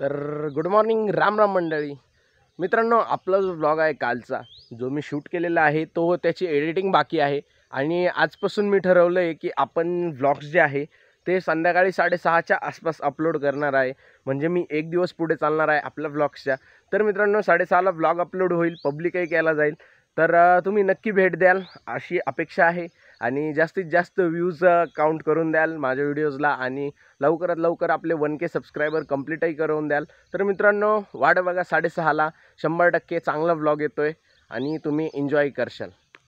तर good morning Ram Ram मंडळी मित्रांनो आपला जो ब्लॉग आहे कालचा जो मी शूट केलेला आहे तो त्याची एडिटिंग बाकी आहे आणि आजपासून मी ठरवलं आहे की आपण ब्लॉग्स जे आहे ते संध्याकाळी साडेसहाच्या आसपास अपलोड करणार आहे म्हणजे मी एक दिवस पुढे चालणार आहे आपल्या ब्लॉग्सच्या तर मित्रांनो साडेसहाला ब्लॉग अपलोड होईल पब्लिकही केला जाईल तर तुम्ही नक्की भेट द्याल अशी अपेक्षा आहे आणि जास्तीत जास्त व्ह्यूज काउंट करून द्याल माझ्या व्हिडिओजला आणि लवकरात लवकर आपले वन के सबस्क्रायबर कंप्लीटही करून द्याल तर मित्रांनो वाढ बघा साडेसहाला शंभर टक्के चांगला ब्लॉग येतो आहे आणि तुम्ही एन्जॉय करशाल